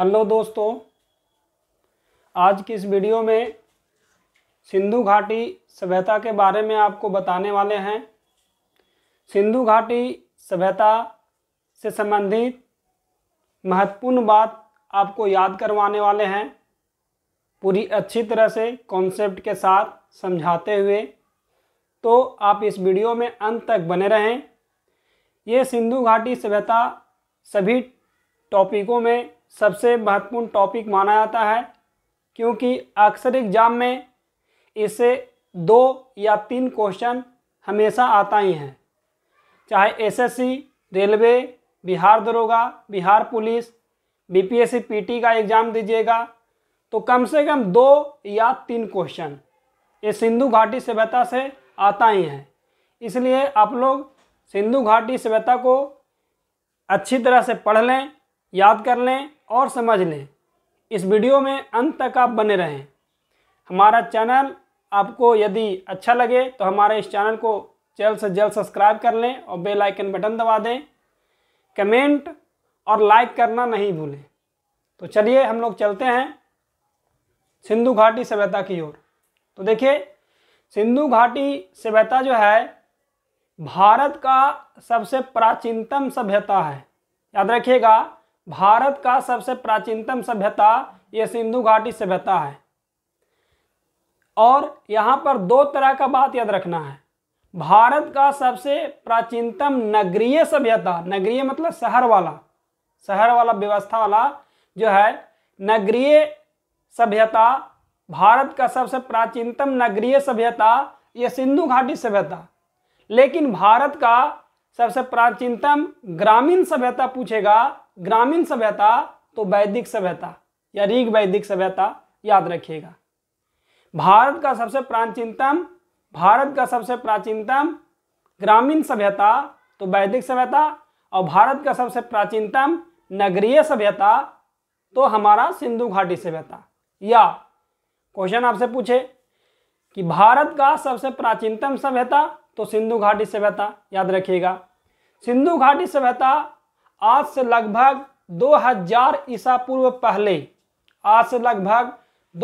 hello दोस्तों आज की इस वीडियो में सिंधु घाटी सभ्यता के बारे में आपको बताने वाले हैं सिंधु घाटी सभ्यता से संबंधित महत्वपूर्ण बात आपको याद करवाने वाले हैं पूरी अच्छी तरह से कॉन्सेप्ट के साथ समझाते हुए तो आप इस वीडियो में अंत तक बने रहें ये सिंधु घाटी सभ्यता सभी टॉपिकों में सबसे महत्वपूर्ण टॉपिक माना जाता है क्योंकि अक्सर एग्जाम में इसे दो या तीन क्वेश्चन हमेशा आता ही हैं चाहे एसएससी, रेलवे बिहार दरोगा बिहार पुलिस बीपीएससी पीटी का एग्ज़ाम दीजिएगा तो कम से कम दो या तीन क्वेश्चन ये सिंधु घाटी सभ्यता से आता ही है इसलिए आप लोग सिंधु घाटी सभ्यता को अच्छी तरह से पढ़ लें याद कर लें और समझ लें इस वीडियो में अंत तक आप बने रहें हमारा चैनल आपको यदि अच्छा लगे तो हमारे इस चैनल को जल्द से जल्द सब्सक्राइब कर लें और बेल आइकन बटन दबा दें कमेंट और लाइक करना नहीं भूलें तो चलिए हम लोग चलते हैं सिंधु घाटी सभ्यता की ओर तो देखिए सिंधु घाटी सभ्यता जो है भारत का सबसे प्राचीनतम सभ्यता है याद रखिएगा भारत का सबसे प्राचीनतम सभ्यता ये सिंधु घाटी सभ्यता है और यहाँ पर दो तरह का बात याद रखना है भारत का सबसे प्राचीनतम नगरीय सभ्यता नगरीय मतलब शहर वाला शहर वाला व्यवस्था वाला जो है नगरीय सभ्यता भारत का सबसे प्राचीनतम नगरीय सभ्यता ये सिंधु घाटी सभ्यता लेकिन भारत का सबसे प्राचीनतम ग्रामीण सभ्यता पूछेगा ग्रामीण सभ्यता तो वैदिक सभ्यता या ऋग वैदिक सभ्यता याद रखिएगा भारत का सबसे प्राचीनतम भारत का सबसे प्राचीनतम ग्रामीण सभ्यता तो वैदिक सभ्यता और भारत का सबसे प्राचीनतम नगरीय सभ्यता तो हमारा सिंधु घाटी सभ्यता या क्वेश्चन आपसे पूछे कि भारत का सबसे प्राचीनतम सभ्यता तो सिंधु घाटी सभ्यता याद रखिएगा सिंधु घाटी सभ्यता आज से लगभग 2000 ईसा पूर्व पहले आज से लगभग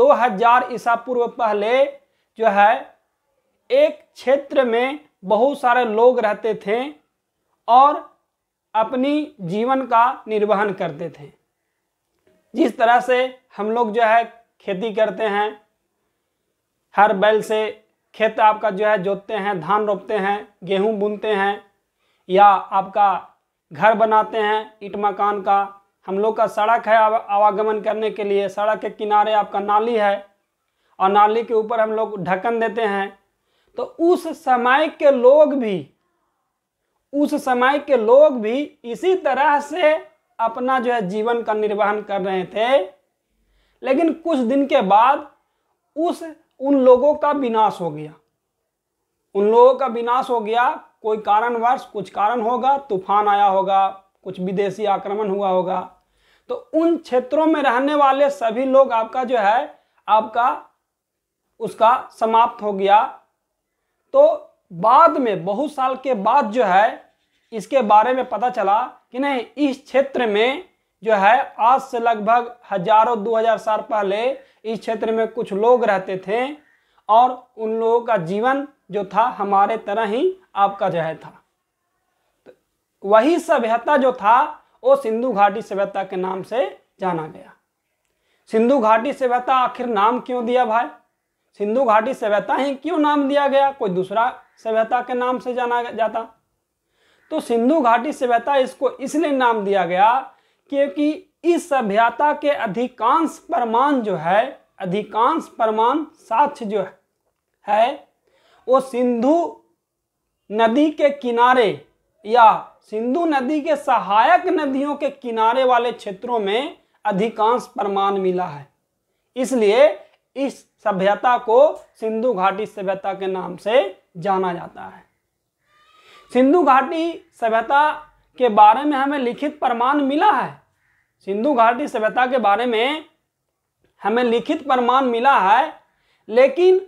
2000 ईसा पूर्व पहले जो है एक क्षेत्र में बहुत सारे लोग रहते थे और अपनी जीवन का निर्वहन करते थे जिस तरह से हम लोग जो है खेती करते हैं हर बैल से खेत आपका जो है जोतते हैं धान रोपते हैं गेहूं बुनते हैं या आपका घर बनाते हैं ईट मकान का हम लोग का सड़क है आवागमन करने के लिए सड़क के किनारे आपका नाली है और नाली के ऊपर हम लोग ढक्कन देते हैं तो उस समय के लोग भी उस समय के लोग भी इसी तरह से अपना जो है जीवन का निर्वहन कर रहे थे लेकिन कुछ दिन के बाद उस उन लोगों का विनाश हो गया उन लोगों का विनाश हो गया कोई कारणवश कुछ कारण होगा तूफान आया होगा कुछ विदेशी आक्रमण हुआ होगा तो उन क्षेत्रों में रहने वाले सभी लोग आपका जो है आपका उसका समाप्त हो गया तो बाद में बहुत साल के बाद जो है इसके बारे में पता चला कि नहीं इस क्षेत्र में जो है आज से लगभग हजारों दो हजार साल पहले इस क्षेत्र में कुछ लोग रहते थे और उन लोगों का जीवन जो था हमारे तरह ही आपका जो है था तो वही सभ्यता जो था वो सिंधु घाटी सभ्यता के नाम से जाना गया सिंधु घाटी सभ्यता आखिर नाम क्यों दिया भाई सिंधु घाटी सभ्यता ही क्यों नाम दिया गया कोई दूसरा सभ्यता के नाम से जाना जाता तो सिंधु घाटी सभ्यता इसको इसलिए नाम दिया गया क्योंकि इस सभ्यता के अधिकांश प्रमाण जो है अधिकांश प्रमाण साक्ष्य जो है, है वो सिंधु नदी के किनारे या सिंधु नदी के सहायक नदियों के किनारे वाले क्षेत्रों में अधिकांश प्रमाण मिला है इसलिए इस सभ्यता को सिंधु घाटी सभ्यता के नाम से जाना जाता है सिंधु घाटी सभ्यता के बारे में हमें लिखित प्रमाण मिला है सिंधु घाटी सभ्यता के बारे में हमें लिखित प्रमाण मिला है लेकिन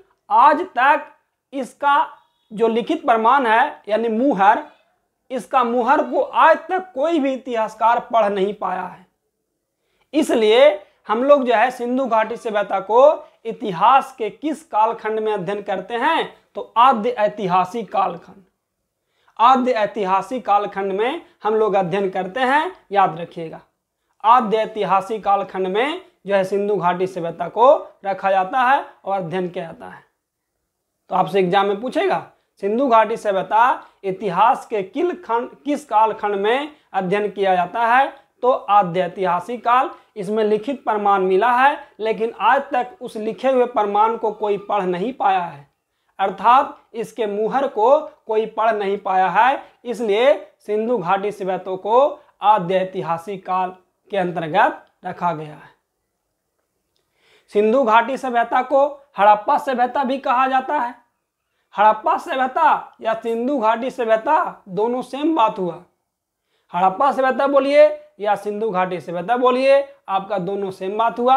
आज तक इसका जो लिखित प्रमाण है यानी मुहर इसका मुहर को आज तक कोई भी इतिहासकार पढ़ नहीं पाया है इसलिए हम लोग जो है सिंधु घाटी सभ्यता को इतिहास के किस कालखंड में अध्ययन करते हैं तो आद्य ऐतिहासिक कालखंड आद्य ऐतिहासिक कालखंड में हम लोग अध्ययन करते हैं याद रखिएगा आद्य ऐतिहासिक कालखंड में जो है सिंधु घाटी सभ्यता को रखा जाता है और अध्ययन किया जाता है तो आपसे एग्जाम में पूछेगा सिंधु घाटी सभ्यता इतिहास के किल खंड किस कालखंड में अध्ययन किया जाता है तो आद्य ऐतिहासिक काल इसमें लिखित प्रमाण मिला है लेकिन आज तक उस लिखे हुए प्रमाण को कोई पढ़ नहीं पाया है अर्थात इसके मुहर को कोई पढ़ नहीं पाया है इसलिए सिंधु घाटी सभ्यतों को आद्य ऐतिहासिक काल के अंतर्गत रखा गया है सिंधु घाटी सभ्यता को हड़प्पा सभ्यता भी कहा जाता है हड़प्पा सभ्यता या सिंधु घाटी सभ्यता दोनों सेम बात हुआ हड़प्पा सभ्यता बोलिए या सिंधु घाटी सभ्यता बोलिए आपका दोनों सेम बात हुआ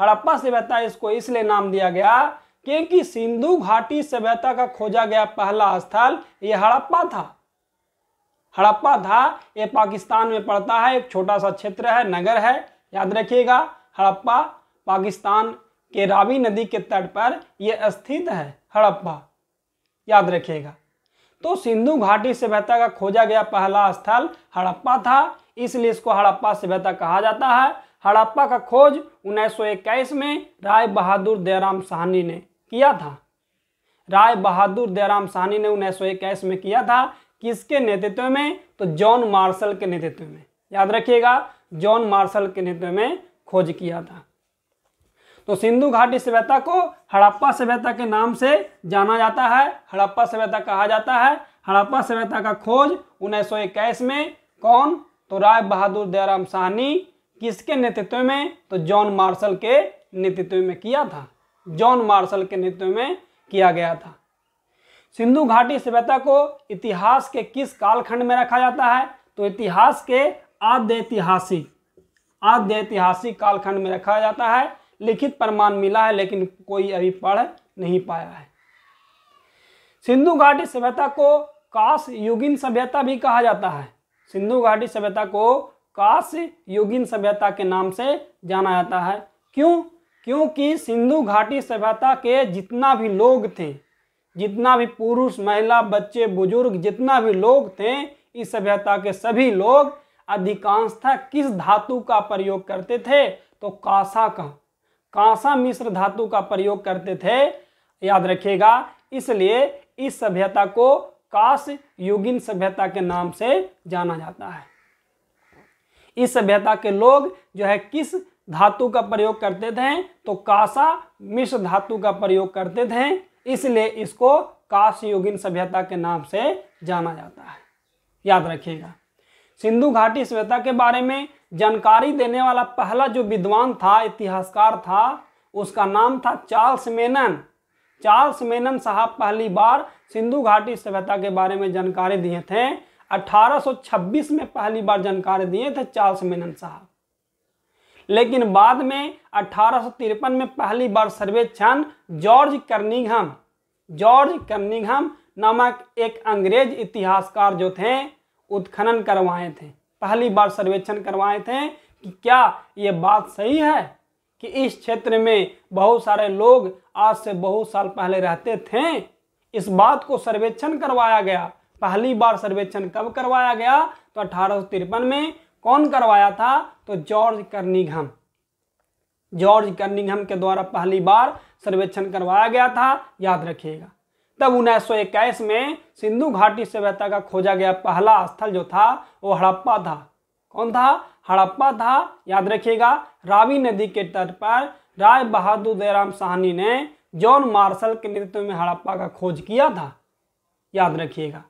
हड़प्पा सभ्यता इसको इसलिए नाम दिया गया क्योंकि सिंधु घाटी सभ्यता का खोजा गया पहला स्थल यह हड़प्पा था हड़प्पा था ये पाकिस्तान में पड़ता है एक छोटा सा क्षेत्र है नगर है याद रखिएगा हड़प्पा पाकिस्तान के रावी नदी के तट पर यह स्थित है हड़प्पा याद रखिएगा तो सिंधु घाटी सभ्यता का खोजा गया पहला स्थल हड़प्पा था इसलिए इसको हड़प्पा सभ्यता कहा जाता है हड़प्पा का खोज इक्कीस में राय बहादुर दयाराम साहनी ने किया था राय बहादुर दयाराम साहनी ने इक्कीस में किया था किसके नेतृत्व में तो जॉन मार्शल के नेतृत्व में याद रखिएगा जॉन मार्शल के नेतृत्व में खोज किया था तो सिंधु घाटी सभ्यता को हड़प्पा सभ्यता के नाम से जाना जाता है हड़प्पा सभ्यता कहा जाता है हड़प्पा सभ्यता का खोज उन्नीस में कौन तो राय बहादुर दयाराम साहनी किसके नेतृत्व में तो जॉन मार्शल के नेतृत्व में किया था जॉन मार्शल के नेतृत्व में किया गया था सिंधु घाटी सभ्यता को इतिहास के किस कालखंड में रखा जाता है तो इतिहास के आद्य ऐतिहासिक आद्य ऐतिहासिक कालखंड में रखा जाता है लिखित प्रमाण मिला है लेकिन कोई अभी पढ़ नहीं पाया है सिंधु घाटी सभ्यता को काश युगिन सभ्यता भी कहा जाता है सिंधु घाटी सभ्यता को काश युगिन सभ्यता के नाम से जाना जाता है क्यों क्योंकि सिंधु घाटी सभ्यता के जितना भी लोग थे जितना भी पुरुष महिला बच्चे बुजुर्ग जितना भी लोग थे इस सभ्यता के सभी लोग अधिकांशतः किस धातु का प्रयोग करते थे तो कासा का कांसा मिश्र धातु का प्रयोग करते थे याद रखिएगा इसलिए इस सभ्यता को काश युगिन सभ्यता के नाम से जाना जाता है इस सभ्यता के लोग जो है किस धातु का प्रयोग करते थे तो कासा मिश्र धातु का प्रयोग करते थे इसलिए इसको काश युगिन सभ्यता के नाम से जाना जाता है याद रखिएगा सिंधु घाटी सभ्यता के बारे में जानकारी देने वाला पहला जो विद्वान था इतिहासकार था उसका नाम था चार्ल्स मेनन चार्ल्स मेनन साहब पहली बार सिंधु घाटी सभ्यता के बारे में जानकारी दिए थे 1826 में पहली बार जानकारी दिए थे चार्ल्स मेनन साहब लेकिन बाद में अठारह में पहली बार सर्वेक्षण जॉर्ज कर्निघम जॉर्ज कर्निघम नामक एक अंग्रेज इतिहासकार जो थे उत्खनन करवाए थे पहली बार सर्वेक्षण करवाए थे कि क्या ये बात सही है कि इस क्षेत्र में बहुत सारे लोग आज से बहुत साल पहले रहते थे इस बात को सर्वेक्षण करवाया गया पहली बार सर्वेक्षण कब करवाया गया तो अठारह में कौन करवाया था तो जॉर्ज कर्निघम जॉर्ज कर्निघम के द्वारा पहली बार सर्वेक्षण करवाया गया था याद रखिएगा तब उन्नीस में सिंधु घाटी सभ्यता का खोजा गया पहला स्थल जो था वो हड़प्पा था कौन था हड़प्पा था याद रखिएगा रावी नदी के तट पर राय बहादुर दयाराम साहनी ने जॉन मार्शल के नेतृत्व में हड़प्पा का खोज किया था याद रखिएगा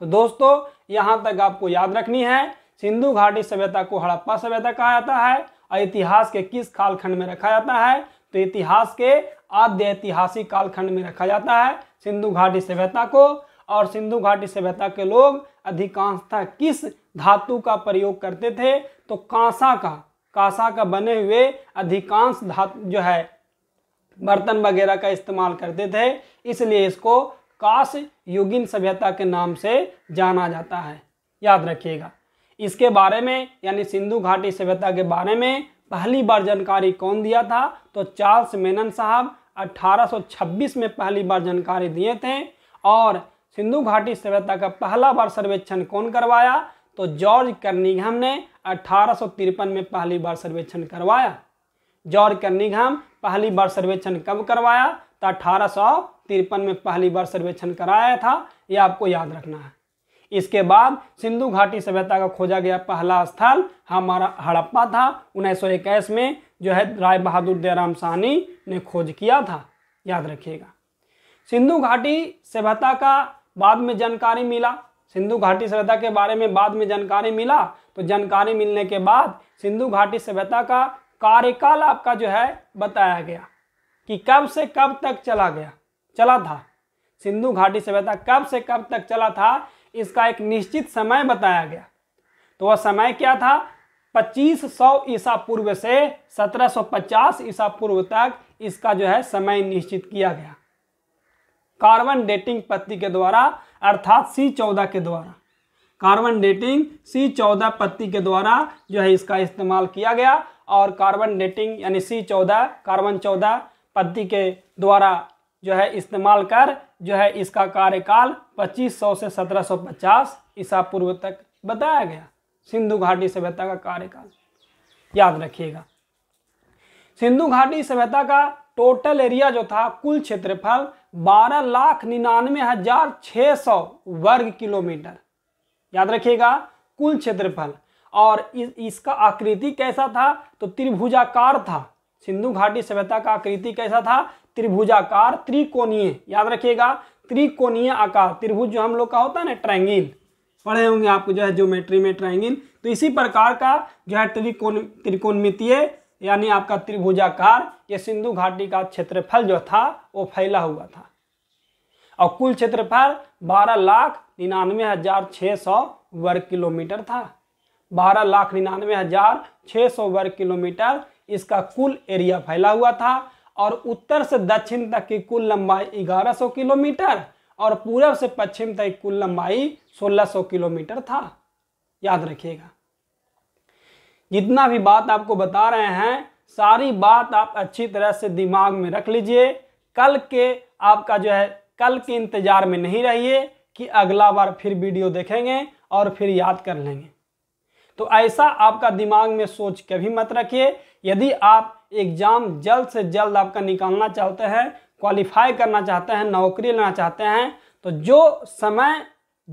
तो दोस्तों यहाँ तक आपको याद रखनी है सिंधु घाटी सभ्यता को हड़प्पा सभ्यता कहा जाता है और इतिहास के किस कालखंड में रखा जाता है तो इतिहास के आद्य ऐतिहासिक कालखंड में रखा जाता है सिंधु घाटी सभ्यता को और सिंधु घाटी सभ्यता के लोग अधिकांशतः किस धातु का प्रयोग करते थे तो कांसा का कांसा का बने हुए अधिकांश धातु जो है बर्तन वगैरह का इस्तेमाल करते थे इसलिए इसको काश युगिन सभ्यता के नाम से जाना जाता है याद रखिएगा इसके बारे में यानी सिंधु घाटी सभ्यता के बारे में पहली बार जानकारी कौन दिया था तो चार्ल्स मेनन साहब 1826 में पहली बार जानकारी दिए थे और सिंधु घाटी सभ्यता का पहला बार सर्वेक्षण कौन करवाया तो जॉर्ज कर्निघम ने अठारह में पहली बार सर्वेक्षण करवाया जॉर्ज कर्निघम पहली बार सर्वेक्षण कब करवाया तो अठारह में पहली बार सर्वेक्षण कराया था ये आपको याद रखना है इसके बाद सिंधु घाटी सभ्यता का खोजा गया पहला स्थल हमारा हड़प्पा था उन्नीस में जो है राय बहादुर दयाराम साहनी ने खोज किया था याद रखिएगा सिंधु घाटी सभ्यता का बाद में जानकारी मिला सिंधु घाटी सभ्यता के बारे में बाद में जानकारी मिला तो जानकारी मिलने के बाद सिंधु घाटी सभ्यता का कार्यकाल आपका जो है बताया गया कि कब से कब तक चला गया चला था सिंधु घाटी सभ्यता कब से कब तक चला था इसका एक निश्चित समय बताया गया तो वह समय क्या था पच्चीस सौ ईसा पूर्व से 1750 ईसा पूर्व तक इसका जो है समय निश्चित किया गया कार्बन डेटिंग पत्ति के द्वारा अर्थात सी चौदह के द्वारा कार्बन डेटिंग सी चौदह पत्ती के द्वारा जो है इसका इस्तेमाल किया गया और कार्बन डेटिंग यानी सी चौदह कार्बन चौदह पत्ती के द्वारा जो है इस्तेमाल कर जो है इसका कार्यकाल 2500 से 1750 ईसा पूर्व तक बताया गया सिंधु घाटी सभ्यता का कार्यकाल याद रखिएगा सिंधु घाटी सभ्यता का टोटल एरिया जो था कुल क्षेत्रफल बारह लाख निन्यानवे हजार छ सौ वर्ग किलोमीटर याद रखिएगा कुल क्षेत्रफल और इस, इसका आकृति कैसा था तो त्रिभुजाकार था सिंधु घाटी सभ्यता का आकृति कैसा था त्रिभुजाकार त्रिकोणीय याद रखिएगा त्रिकोणीय आकार त्रिभुज जो हम लोग का होता है ना ट्रैंगिल पढ़े होंगे आपको जो है ज्योमेट्री में ट्राइंगल तो इसी प्रकार का जो है त्रिकोण त्रिकोणमितीय यानी आपका त्रिभुजाकार ये सिंधु घाटी का क्षेत्रफल जो था वो फैला हुआ था और कुल क्षेत्रफल बारह लाख निन्यानवे हजार छः सौ वर्ग किलोमीटर था बारह लाख निन्यानवे हजार छः सौ वर्ग किलोमीटर इसका कुल एरिया फैला हुआ था और उत्तर से दक्षिण तक की कुल लंबाई ग्यारह सौ किलोमीटर और पूरब से पश्चिम तक कुल लंबाई 1600 किलोमीटर था याद रखिएगा जितना भी बात आपको बता रहे हैं सारी बात आप अच्छी तरह से दिमाग में रख लीजिए कल के आपका जो है कल के इंतजार में नहीं रहिए कि अगला बार फिर वीडियो देखेंगे और फिर याद कर लेंगे तो ऐसा आपका दिमाग में सोच कभी मत रखिए यदि आप एग्ज़ाम जल्द से जल्द आपका निकालना चाहते हैं क्वालिफाई करना चाहते हैं नौकरी लेना चाहते हैं तो जो समय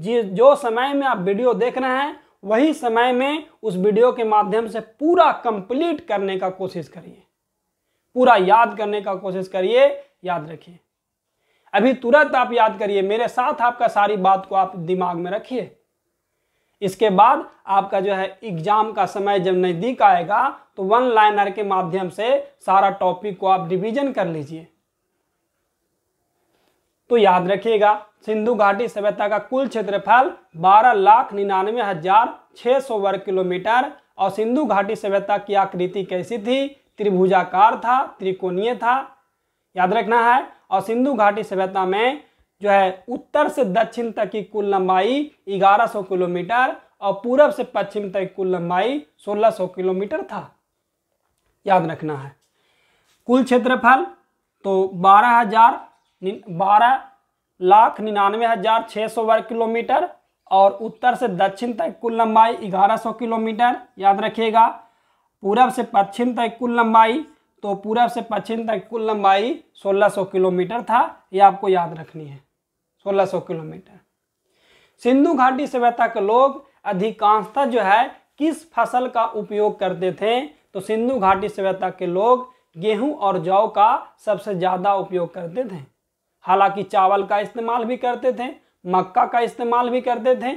जिस जो समय में आप वीडियो देख रहे हैं वही समय में उस वीडियो के माध्यम से पूरा कंप्लीट करने का कोशिश करिए पूरा याद करने का कोशिश करिए याद रखिए अभी तुरंत आप याद करिए मेरे साथ आपका सारी बात को आप दिमाग में रखिए इसके बाद आपका जो है एग्जाम का समय जब नज़दीक आएगा तो वन लाइनर के माध्यम से सारा टॉपिक को आप डिवीजन कर लीजिए तो याद रखिएगा सिंधु घाटी सभ्यता का कुल क्षेत्रफल बारह लाख निन्यानवे हजार छः सौ वर्ग किलोमीटर और सिंधु घाटी सभ्यता की आकृति कैसी थी त्रिभुजाकार था त्रिकोणीय था याद रखना है और सिंधु घाटी सभ्यता में जो है उत्तर से दक्षिण तक की कुल लंबाई 1100 किलोमीटर और पूर्व से पश्चिम तक कुल लंबाई 1600 किलोमीटर था याद रखना है कुल क्षेत्रफल तो बारह हजार बारह लाख निन्यानवे हजार छः सौ वर्ग किलोमीटर और उत्तर से दक्षिण तक कुल लंबाई ग्यारह सौ किलोमीटर याद रखिएगा पूरब से पश्चिम तक कुल लंबाई तो पूरब से पश्चिम तक कुल लंबाई सोलह सौ किलोमीटर था ये आपको याद रखनी है सोलह सौ किलोमीटर सिंधु घाटी सभ्यता के लोग अधिकांशता जो है किस फसल का उपयोग करते थे तो सिंधु घाटी सभ्यता के लोग गेहूं और जौ का सबसे ज़्यादा उपयोग करते थे हालांकि चावल का इस्तेमाल भी करते थे मक्का का इस्तेमाल भी करते थे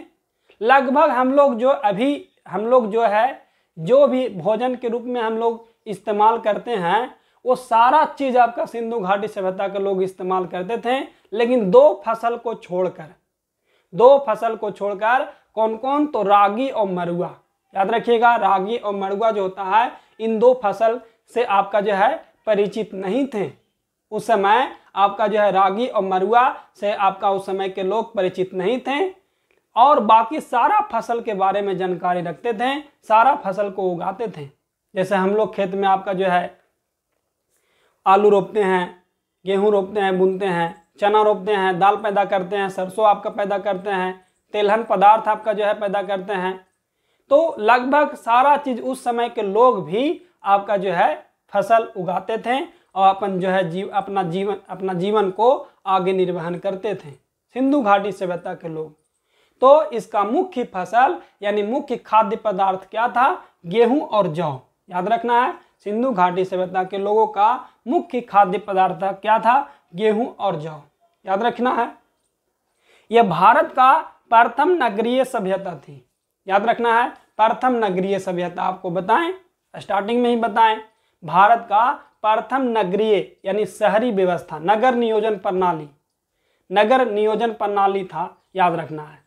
लगभग हम लोग जो अभी हम लोग जो है जो भी भोजन के रूप में हम लोग इस्तेमाल करते हैं वो सारा चीज़ आपका सिंधु घाटी सभ्यता के लोग इस्तेमाल करते थे लेकिन दो फसल को छोड़कर दो फसल को छोड़कर कौन कौन तो रागी और मरुआ याद रखिएगा रागी और मरुआ जो होता है इन दो फसल से आपका जो है परिचित नहीं थे उस समय आपका जो है रागी और मरुआ से आपका उस समय के लोग परिचित नहीं थे और बाकी सारा फसल के बारे में जानकारी रखते थे सारा फसल को उगाते थे जैसे हम लोग खेत में आपका जो है आलू रोपते हैं गेहूं रोपते हैं बुनते हैं चना रोपते हैं दाल पैदा करते हैं सरसों आपका पैदा करते हैं तेलहन पदार्थ आपका जो है पैदा करते हैं तो लगभग सारा चीज़ उस समय के लोग भी आपका जो है फसल उगाते थे और अपन जो है जीव अपना जीवन अपना जीवन को आगे निर्वहन करते थे सिंधु घाटी सभ्यता के लोग तो इसका मुख्य फसल यानी मुख्य खाद्य पदार्थ क्या था गेहूं और जौ याद रखना है सिंधु घाटी सभ्यता के लोगों का मुख्य खाद्य पदार्थ क्या था गेहूं और जौ याद रखना है यह भारत का प्रथम नगरीय सभ्यता थी याद रखना है प्रथम नगरीय सभ्यता आपको बताएं स्टार्टिंग में ही बताएं भारत का प्रथम नगरीय यानी शहरी व्यवस्था नगर नियोजन प्रणाली नगर नियोजन प्रणाली था याद रखना है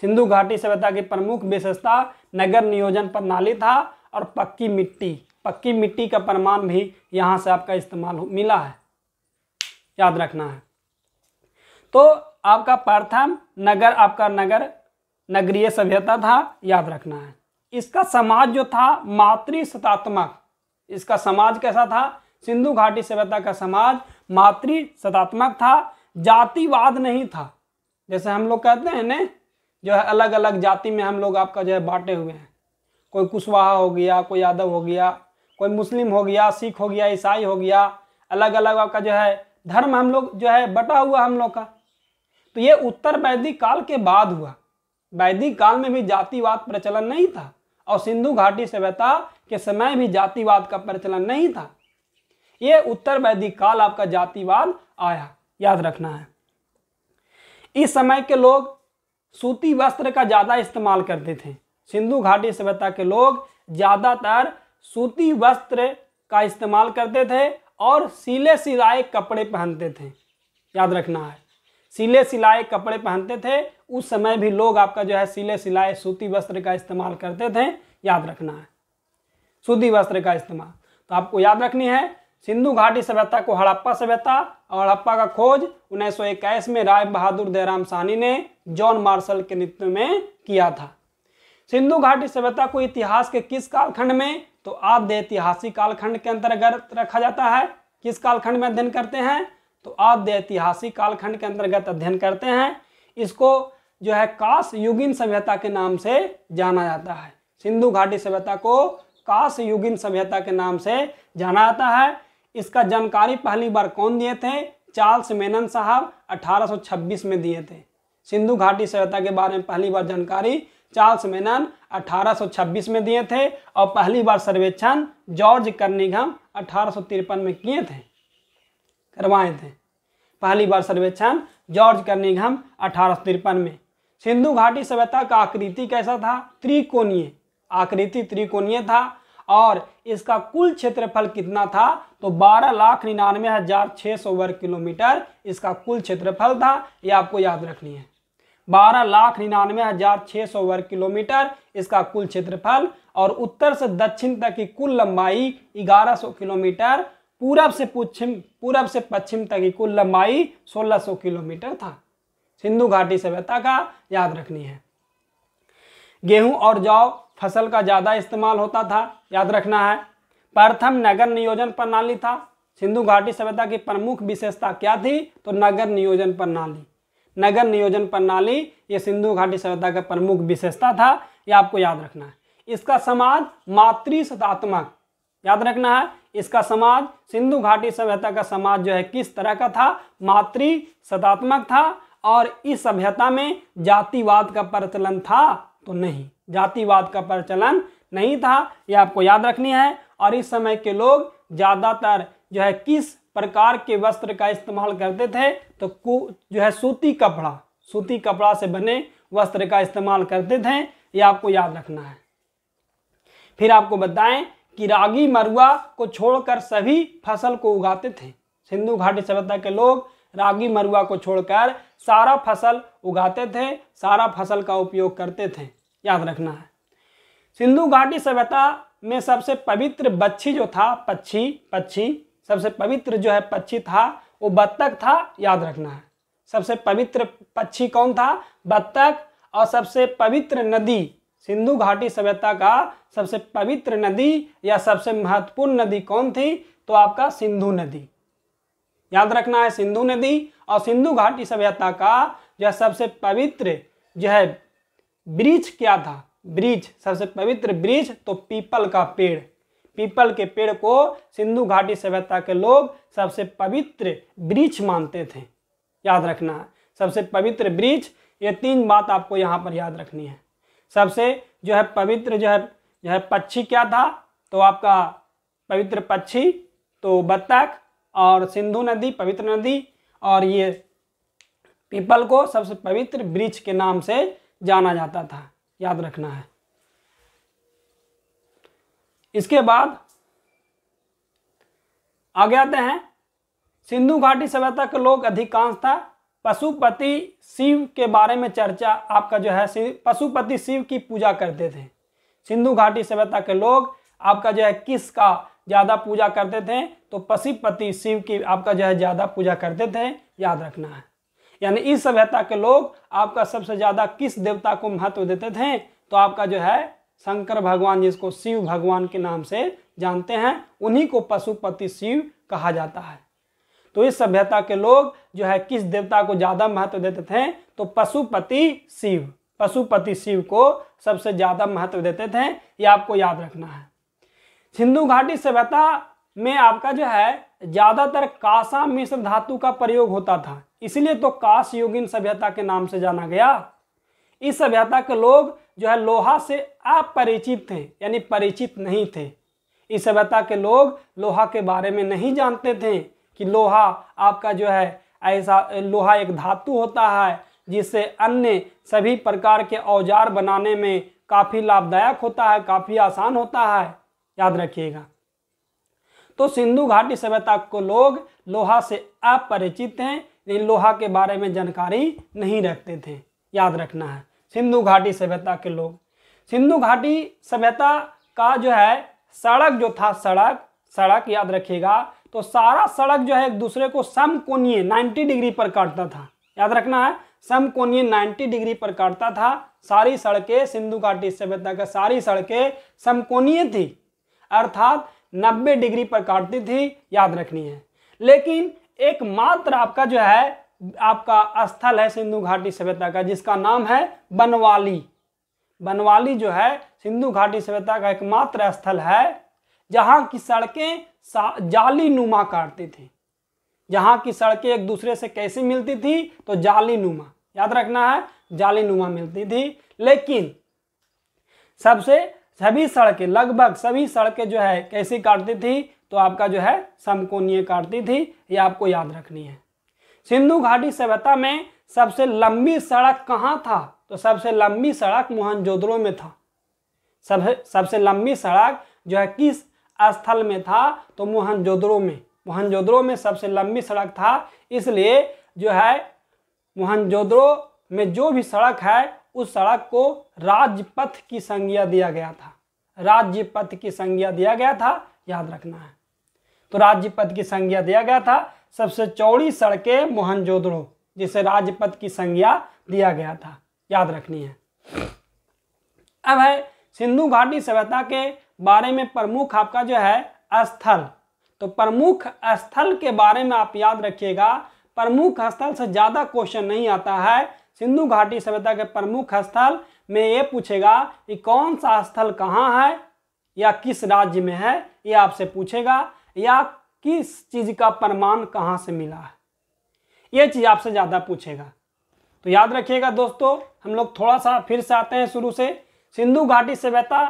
सिंधु घाटी सभ्यता की प्रमुख विशेषता नगर नियोजन प्रणाली था और पक्की मिट्टी पक्की मिट्टी का प्रमाण भी यहाँ से आपका इस्तेमाल मिला है याद रखना है तो आपका प्रथम नगर आपका नगर नगरीय सभ्यता था याद रखना है इसका समाज जो था मातृ सतात्मक इसका समाज कैसा था सिंधु घाटी सभ्यता का समाज मातृ सदात्मक था जातिवाद नहीं था जैसे हम लोग कहते हैं ने जो है अलग अलग जाति में हम लोग आपका जो है बांटे हुए हैं कोई कुशवाहा हो गया कोई यादव हो गया कोई मुस्लिम हो गया सिख हो गया ईसाई हो गया अलग अलग आपका जो है धर्म हम लोग जो है बटा हुआ हम लोग का तो ये उत्तर वैदिक काल के बाद हुआ वैदिक काल में भी जातिवाद प्रचलन नहीं था और सिंधु घाटी सभ्यता के समय भी जातिवाद का प्रचलन नहीं था ये उत्तर वैदिक काल आपका जातिवाद आया याद रखना है इस समय के लोग सूती वस्त्र का ज़्यादा इस्तेमाल करते थे सिंधु घाटी सभ्यता के लोग ज़्यादातर सूती वस्त्र का इस्तेमाल करते थे और सिले सिलाए कपड़े पहनते थे याद रखना है सिले सिलाए कपड़े पहनते थे उस समय भी लोग आपका जो है सिले सिलाए सूती वस्त्र का इस्तेमाल करते थे याद रखना है शुद्धि वस्त्र का इस्तेमाल तो आपको याद रखनी है सिंधु घाटी सभ्यता को हड़प्पा सभ्यता और हड़प्पा का खोज 1921 में राय बहादुर दयाराम सानी ने जॉन मार्शल के नेतृत्व में किया था सिंधु घाटी सभ्यता को इतिहास के किस कालखंड में तो आद्य ऐतिहासिक कालखंड के अंतर्गत रखा जाता है किस कालखंड में अध्ययन करते हैं तो आद्य ऐतिहासिक कालखंड के अंतर्गत अध्ययन करते हैं इसको जो है काश युगिन सभ्यता के नाम से जाना जाता है सिंधु घाटी सभ्यता को काश युगिन सभ्यता के नाम से जाना जाता है इसका जानकारी पहली बार कौन दिए थे चार्ल्स मेनन साहब 1826 में दिए थे सिंधु घाटी सभ्यता के बारे में पहली बार जानकारी चार्ल्स मेनन अठारह में दिए थे और पहली बार सर्वेक्षण जॉर्ज कर्निघम अठारह में किए थे करवाए थे पहली बार सर्वेक्षण जॉर्ज कर्निघम अठारह में सिंधु घाटी सभ्यता का आकृति कैसा था त्रिकोणीय आकृति त्रिकोणीय था और इसका कुल क्षेत्रफल कितना था तो बारह लाख निन्यानवे हजार छह सौ वर्ग किलोमीटर इसका कुल क्षेत्रफल था ये आपको याद रखनी है बारह लाख निन्यानवे हजार छह सौ वर्ग किलोमीटर इसका कुल क्षेत्रफल और उत्तर से दक्षिण तक की कुल लंबाई ग्यारह सौ किलोमीटर पूरब से पश्चिम पूरब से पश्चिम तक की कुल लंबाई 1600 किलोमीटर था सिंधु घाटी सभ्यता का याद रखनी है गेहूं और जौ फसल का ज़्यादा इस्तेमाल होता था याद रखना है प्रथम नगर नियोजन प्रणाली था सिंधु घाटी सभ्यता की प्रमुख विशेषता क्या थी तो नगर नियोजन प्रणाली नगर नियोजन प्रणाली ये सिंधु घाटी सभ्यता का प्रमुख विशेषता था ये आपको याद रखना है इसका समाज मातृ सतात्मक याद रखना है इसका समाज सिंधु घाटी सभ्यता का समाज जो है किस तरह का था मातृ सतात्मक था और इस सभ्यता में जातिवाद का प्रचलन था तो नहीं जातिवाद का प्रचलन नहीं था यह आपको याद रखनी है और इस समय के लोग ज़्यादातर जो है किस प्रकार के वस्त्र का इस्तेमाल करते थे तो जो है सूती कपड़ा सूती कपड़ा से बने वस्त्र का इस्तेमाल करते थे यह आपको याद रखना है फिर आपको बताएं कि रागी मरुआ को छोड़कर सभी फसल को उगाते थे सिंधु घाटी सभ्यता के लोग रागी मरुआ को छोड़कर सारा फसल उगाते थे सारा फसल का उपयोग करते थे याद रखना है सिंधु घाटी सभ्यता में सबसे पवित्र बच्ची जो था पक्षी पक्षी सबसे पवित्र जो है पक्षी था वो बत्तख था याद रखना है सबसे पवित्र पक्षी कौन था बत्तख और सबसे पवित्र नदी सिंधु घाटी सभ्यता का सबसे पवित्र नदी या सबसे महत्वपूर्ण नदी कौन थी तो आपका सिंधु नदी याद रखना है सिंधु नदी और सिंधु घाटी सभ्यता का जो सबसे पवित्र जो है ब्रिज क्या था ब्रिज सबसे पवित्र ब्रिज तो पीपल का पेड़ पीपल के पेड़ को सिंधु घाटी सभ्यता के लोग सबसे पवित्र ब्रिज मानते थे याद रखना है सबसे पवित्र ब्रिज ये तीन बात आपको यहाँ पर याद रखनी है सबसे जो है पवित्र जो है जो है पक्षी क्या था तो आपका पवित्र पक्षी तो बत्तख और सिंधु नदी पवित्र नदी और ये पीपल को सबसे पवित्र ब्रिज के नाम से जाना जाता था याद रखना है इसके बाद आगे आते हैं सिंधु घाटी सभ्यता के लोग अधिकांशतः पशुपति शिव के बारे में चर्चा आपका जो है पशुपति शिव की पूजा करते थे सिंधु घाटी सभ्यता के लोग आपका जो है किस का ज़्यादा पूजा करते थे तो पशुपति शिव की आपका जो है ज़्यादा पूजा करते थे याद रखना है यानी इस सभ्यता के लोग आपका सबसे ज्यादा किस देवता को महत्व देते थे तो आपका जो है शंकर भगवान जिसको शिव भगवान के नाम से जानते हैं उन्हीं को पशुपति शिव कहा जाता है तो इस सभ्यता के लोग जो है किस देवता को ज़्यादा महत्व देते थे तो पशुपति शिव पशुपति शिव को सबसे ज़्यादा महत्व देते थे ये आपको याद रखना है सिंधु घाटी सभ्यता में आपका जो है ज़्यादातर कासा मिश्र धातु का प्रयोग होता था इसलिए तो काश योगिन सभ्यता के नाम से जाना गया इस सभ्यता के लोग जो है लोहा से अपरिचित थे यानी परिचित नहीं थे इस सभ्यता के लोग लोहा के बारे में नहीं जानते थे कि लोहा आपका जो है ऐसा लोहा एक धातु होता है जिससे अन्य सभी प्रकार के औजार बनाने में काफ़ी लाभदायक होता है काफ़ी आसान होता है याद रखिएगा तो सिंधु घाटी सभ्यता को लोग लोहा से अपरिचित हैं लेकिन लोहा के बारे में जानकारी नहीं रखते थे याद रखना है सिंधु घाटी सभ्यता के लोग सिंधु घाटी सभ्यता का जो है सड़क जो था सड़क सड़क याद रखिएगा तो सारा सड़क जो है एक दूसरे को समकोणीय नाइन्टी डिग्री पर काटता था याद रखना है सम कोनीय नाइन्टी डिग्री पर काटता था सारी सड़कें सिंधु घाटी सभ्यता का सारी सड़कें समकोनीय थी अर्थात 90 डिग्री पर काटती थी याद रखनी है लेकिन एकमात्र आपका जो है आपका स्थल है सिंधु घाटी सभ्यता का जिसका नाम है बनवाली बनवाली जो है सिंधु घाटी सभ्यता का एकमात्र स्थल है जहाँ की सड़कें जाली नुमा काटती थी जहाँ की सड़कें एक दूसरे से कैसे मिलती थी तो जाली नुमा याद रखना है जाली नुमा मिलती थी लेकिन सबसे सभी सड़कें लगभग सभी सड़कें जो है कैसी काटती थी तो आपका जो है समकोणीय काटती थी ये आपको याद रखनी है सिंधु घाटी सभ्यता में सबसे लंबी सड़क कहाँ था तो सबसे लंबी सड़क मोहनजोदड़ो में था सब सबसे लंबी सड़क जो है किस स्थल में था तो मोहनजोदड़ो में मोहनजोदड़ो में सबसे लंबी सड़क था इसलिए जो है मोहनजोदड़ो में जो भी सड़क है उस सड़क को राजपथ की संज्ञा दिया गया था राज्यपथ की संज्ञा दिया गया था याद रखना है तो राज्यपथ की संज्ञा दिया गया था सबसे चौड़ी सड़कें मोहनजोदड़ो जिसे राजपथ की संज्ञा दिया गया था याद रखनी है अब है सिंधु घाटी सभ्यता के बारे में प्रमुख आपका जो है स्थल तो प्रमुख स्थल के बारे में आप याद रखिएगा प्रमुख स्थल से ज़्यादा क्वेश्चन नहीं आता है सिंधु घाटी सभ्यता के प्रमुख स्थल में ये पूछेगा कि कौन सा स्थल कहाँ है या किस राज्य में है ये आपसे पूछेगा या किस चीज़ का प्रमाण कहाँ से मिला है ये चीज़ आपसे ज़्यादा पूछेगा तो याद रखिएगा दोस्तों हम लोग थोड़ा सा फिर से आते हैं शुरू से सिंधु घाटी सभ्यता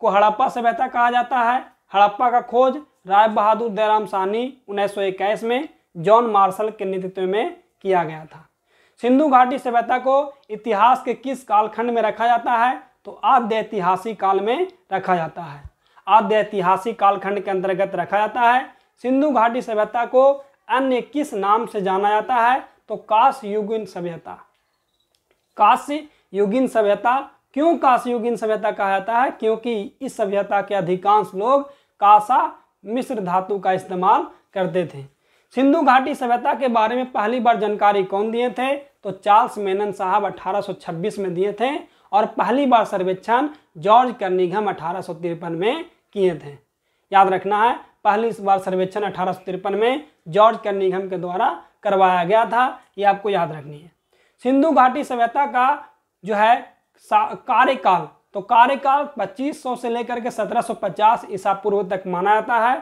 को हड़प्पा सभ्यता कहा जाता है हड़प्पा का खोज राय बहादुर दयाराम सानी उन्नीस में जॉन मार्शल के नेतृत्व में किया गया था सिंधु घाटी सभ्यता को इतिहास के किस कालखंड में रखा जाता है तो आद्य ऐतिहासिक काल में रखा जाता है आद्य ऐतिहासिक कालखंड के अंतर्गत रखा जाता है सिंधु घाटी सभ्यता को अन्य किस नाम से जाना जाता है तो काश सभ्यता काश्य युगिन सभ्यता क्यों काश्य सभ्यता कहा जाता है क्योंकि इस सभ्यता के अधिकांश लोग कासा मिश्र धातु का इस्तेमाल करते थे सिंधु घाटी सभ्यता के बारे में पहली बार जानकारी कौन दिए थे तो चार्ल्स मेनन साहब 1826 में दिए थे और पहली बार सर्वेक्षण जॉर्ज कर्निघम अठारह में किए थे याद रखना है पहली बार सर्वेक्षण अठारह में जॉर्ज कर्निघम के द्वारा करवाया गया था ये आपको याद रखनी है सिंधु घाटी सभ्यता का जो है कार्यकाल तो कार्यकाल 2500 से लेकर के 1750 ईसा पूर्व तक माना जाता है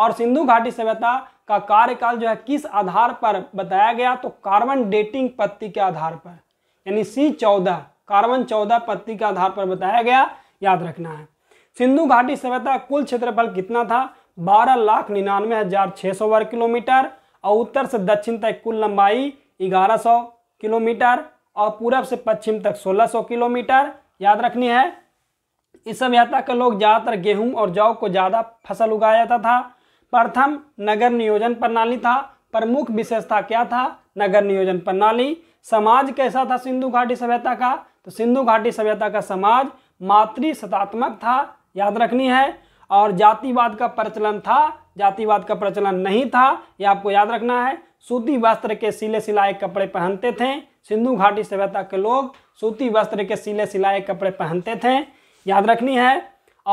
और सिंधु घाटी सभ्यता का कार्यकाल जो है किस आधार पर बताया गया तो कार्बन डेटिंग पत्ती के आधार पर यानी सी चौदह कार्बन चौदह पत्ती के आधार पर बताया गया याद रखना है सिंधु घाटी सभ्यता कुल क्षेत्रफल कितना था बारह लाख निन्यानवे हजार छः सौ वर्ग किलोमीटर और उत्तर से दक्षिण तक कुल लंबाई ग्यारह सौ किलोमीटर और पूरब से पश्चिम तक सोलह सौ किलोमीटर याद रखनी है इस सभ्यता के लोग ज़्यादातर गेहूं और जौ को ज़्यादा फसल उगाया जाता था प्रथम नगर नियोजन प्रणाली था प्रमुख विशेषता क्या था नगर नियोजन प्रणाली समाज कैसा था सिंधु घाटी सभ्यता का तो सिंधु घाटी सभ्यता का समाज मातृ सतात्मक था याद रखनी है और जातिवाद का प्रचलन था जातिवाद का प्रचलन नहीं था यह आपको याद रखना है सूती वस्त्र के सिले सिलाए कपड़े पहनते थे सिंधु घाटी सभ्यता के लोग सूती वस्त्र के सिले सिलाए कपड़े पहनते थे याद रखनी है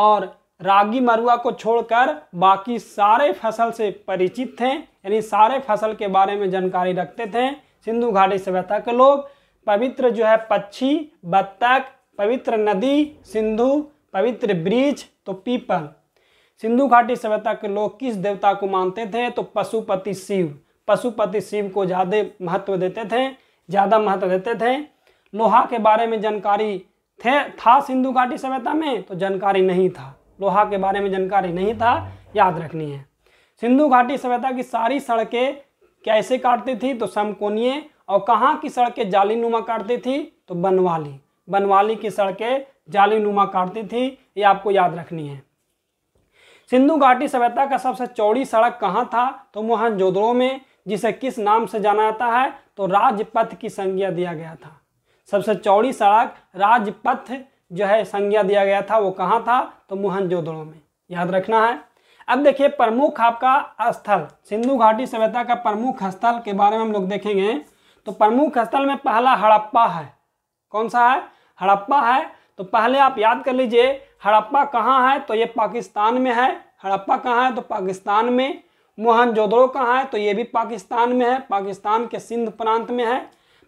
और रागी मरुआ को छोड़कर बाकी सारे फसल से परिचित थे यानी सारे फसल के बारे में जानकारी रखते थे सिंधु घाटी सभ्यता के लोग पवित्र जो है पक्षी बत्तख पवित्र नदी सिंधु पवित्र ब्रिज तो पीपल सिंधु घाटी सभ्यता के लोग किस देवता को मानते थे तो पशुपति शिव पशुपति शिव को ज़्यादा महत्व देते थे ज़्यादा महत्व देते थे लोहा के बारे में जानकारी थे था सिंधु घाटी सभ्यता में तो जानकारी नहीं था लोहा के बारे में जानकारी नहीं था याद रखनी है सिंधु घाटी सभ्यता की सारी सड़कें कैसे काटती थी तो समकोनीय और कहाँ की सड़कें जाली नुमा काटती थी तो बनवाली बनवाली की सड़कें जाली नुमा काटती थी ये आपको याद रखनी है सिंधु घाटी सभ्यता का सबसे चौड़ी सड़क कहाँ था तो मोहनजोदड़ो में जिसे किस नाम से जाना जाता है तो राजपथ की संज्ञा दिया गया था सबसे चौड़ी सड़क राजपथ जो है संज्ञा दिया गया था वो कहाँ था तो मोहन में याद रखना है अब देखिए प्रमुख आपका स्थल सिंधु घाटी सभ्यता का प्रमुख स्थल के बारे में हम लोग देखेंगे तो प्रमुख स्थल में पहला हड़प्पा है कौन सा है हड़प्पा है तो पहले आप याद कर लीजिए हड़प्पा कहाँ है तो ये पाकिस्तान में है हड़प्पा कहाँ है तो पाकिस्तान में मोहनजोदड़ो कहाँ है तो ये भी पाकिस्तान में है पाकिस्तान के सिंध प्रांत में है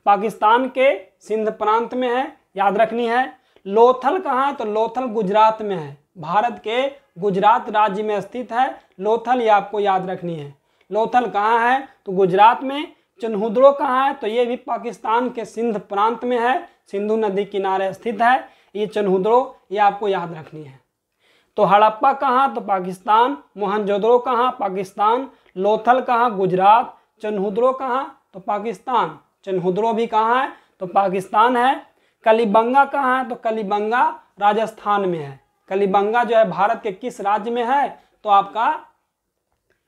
पाकिस्तान के सिंध प्रांत में है याद रखनी है लोथल कहाँ है तो लोथल गुजरात में है भारत के गुजरात राज्य में स्थित है लोथल ये आपको याद रखनी है लोथल कहाँ है तो गुजरात में चन्हुद्रो कहाँ है तो ये भी पाकिस्तान के सिंध प्रांत में है सिंधु नदी किनारे स्थित है ये चन्हुद्रो ये आपको याद रखनी है तो हड़प्पा कहाँ तो पाकिस्तान मोहनजोद्रो कहाँ पाकिस्तान लोथल कहाँ गुजरात चन्हुद्रो कहाँ तो पाकिस्तान चन्हुद्रो भी कहाँ है तो पाकिस्तान है कलीबंगा कहाँ है तो कलीबंगा राजस्थान में है कलीबंगा जो है भारत के किस राज्य में है तो आपका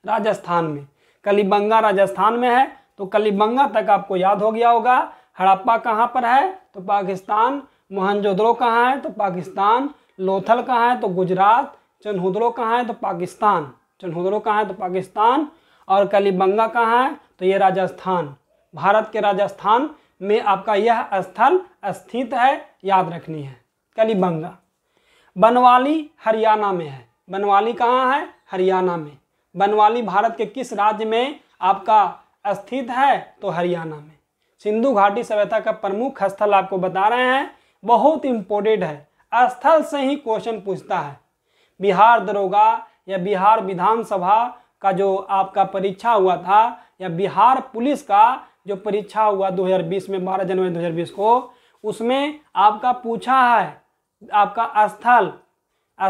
राजस्थान में कलीबंगा राजस्थान में है तो कलीबंगा तक आपको याद हो गया होगा हड़प्पा कहाँ पर है तो पाकिस्तान मोहनजोदड़ो कहाँ है तो पाकिस्तान लोथल कहाँ है तो गुजरात चनहुदड़ो कहाँ है तो पाकिस्तान चनहुदड़ो कहाँ है तो पाकिस्तान और कलीबंगा कहाँ है तो ये राजस्थान भारत के राजस्थान में आपका यह स्थल स्थित है याद रखनी है कलीबंगा बनवाली हरियाणा में है बनवाली कहाँ है हरियाणा में बनवाली भारत के किस राज्य में आपका स्थित है तो हरियाणा में सिंधु घाटी सभ्यता का प्रमुख स्थल आपको बता रहे हैं बहुत इम्पोर्टेंट है स्थल से ही क्वेश्चन पूछता है बिहार दरोगा या बिहार विधानसभा का जो आपका परीक्षा हुआ था या बिहार पुलिस का जो परीक्षा हुआ 2020 में 12 जनवरी 2020 को उसमें आपका पूछा है आपका स्थल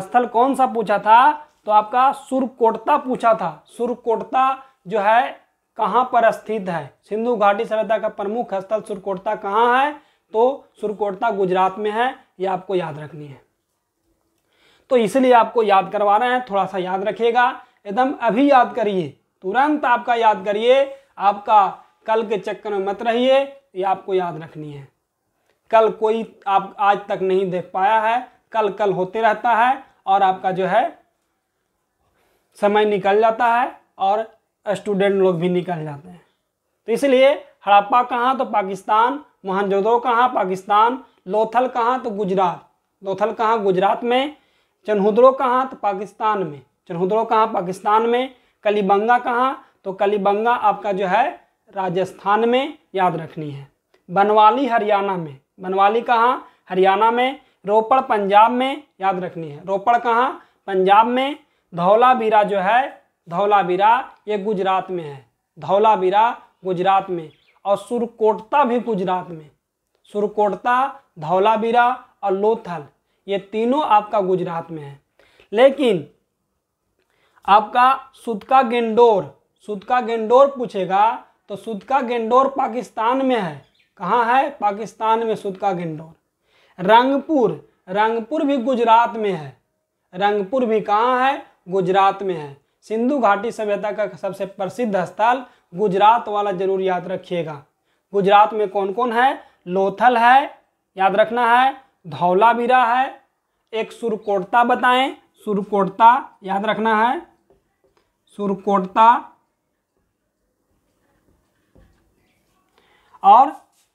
स्थल कौन सा पूछा था तो आपका सुरकोटता पूछा था सुरकोटता जो है कहाँ पर स्थित है सिंधु घाटी सभ्यता का प्रमुख स्थल सुरकोटता कहाँ है तो सुरकोटता गुजरात में है ये आपको याद रखनी है तो इसलिए आपको याद करवा रहे हैं थोड़ा सा याद रखिएगा एकदम अभी याद करिए तुरंत आपका याद करिए आपका कल के चक्कर में मत रहिए ये आपको याद रखनी है कल कोई आप आज तक नहीं देख पाया है कल कल होते रहता है और आपका जो है समय निकल जाता है और स्टूडेंट लोग भी निकल जाते हैं तो इसलिए हड़प्पा कहाँ तो पाकिस्तान मोहनजोदो कहाँ पाकिस्तान लोथल कहाँ तो गुजरात लोथल कहाँ गुजरात में चनहुद्रो कहाँ तो पाकिस्तान में चनहुद्रो कहाँ पाकिस्तान में कलीबंगा कहाँ तो कलीबंगा आपका जो है राजस्थान में याद रखनी है बनवाली हरियाणा में बनवाली कहाँ हरियाणा में रोपड़ पंजाब में याद रखनी है रोपड़ कहाँ पंजाब में धौलावीरा जो है धौलावीरा ये गुजरात में है धौलावीरा गुजरात में और सुरकोटता भी गुजरात में सुरकोटता धौलावीरा और लोथल ये तीनों आपका गुजरात में है लेकिन आपका सुदका गेंडोर सुदका गेंडोर पूछेगा तो सुदका गेंडोर पाकिस्तान में है कहाँ है पाकिस्तान में सुदका गेंडोर रंगपुर रंगपुर भी गुजरात में है रंगपुर भी कहाँ है गुजरात में है सिंधु घाटी सभ्यता का सबसे प्रसिद्ध स्थल गुजरात वाला जरूर याद रखिएगा गुजरात में कौन कौन है लोथल है याद रखना है धौलावीरा है एक सुरकोटता बताएं सुरकोटता याद रखना है सुरकोटता और